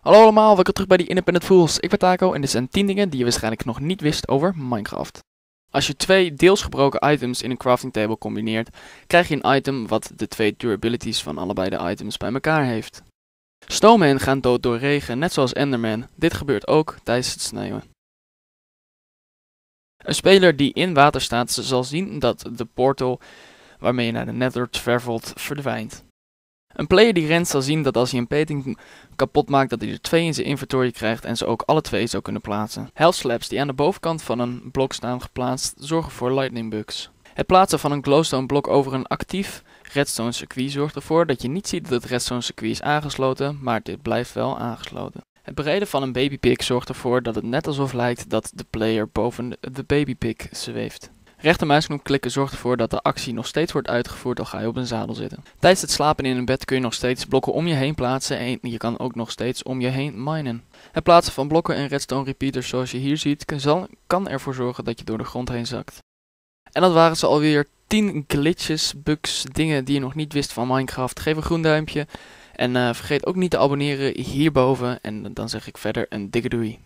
Hallo allemaal, welkom terug bij die Independent Fools. Ik ben Taco en dit zijn 10 dingen die je waarschijnlijk nog niet wist over Minecraft. Als je twee deels gebroken items in een crafting table combineert, krijg je een item wat de twee durabilities van allebei de items bij elkaar heeft. Snowmen gaan dood door regen, net zoals Enderman. Dit gebeurt ook tijdens het sneeuwen. Een speler die in water staat zal zien dat de portal waarmee je naar de Nether travelt verdwijnt. Een player die rent zal zien dat als hij een peting kapot maakt dat hij er twee in zijn inventory krijgt en ze ook alle twee zou kunnen plaatsen. slabs die aan de bovenkant van een blok staan geplaatst zorgen voor lightning bugs. Het plaatsen van een glowstone blok over een actief redstone circuit zorgt ervoor dat je niet ziet dat het redstone circuit is aangesloten, maar dit blijft wel aangesloten. Het bereiden van een pick zorgt ervoor dat het net alsof lijkt dat de player boven de pick zweeft. Rechtermuisknop klikken zorgt ervoor dat de actie nog steeds wordt uitgevoerd al ga je op een zadel zitten. Tijdens het slapen in een bed kun je nog steeds blokken om je heen plaatsen en je kan ook nog steeds om je heen minen. Het plaatsen van blokken en redstone repeaters zoals je hier ziet kan ervoor zorgen dat je door de grond heen zakt. En dat waren ze alweer 10 glitches, bugs, dingen die je nog niet wist van Minecraft. Geef een groen duimpje en eh, vergeet ook niet te abonneren hierboven en dan zeg ik verder een dikke doei.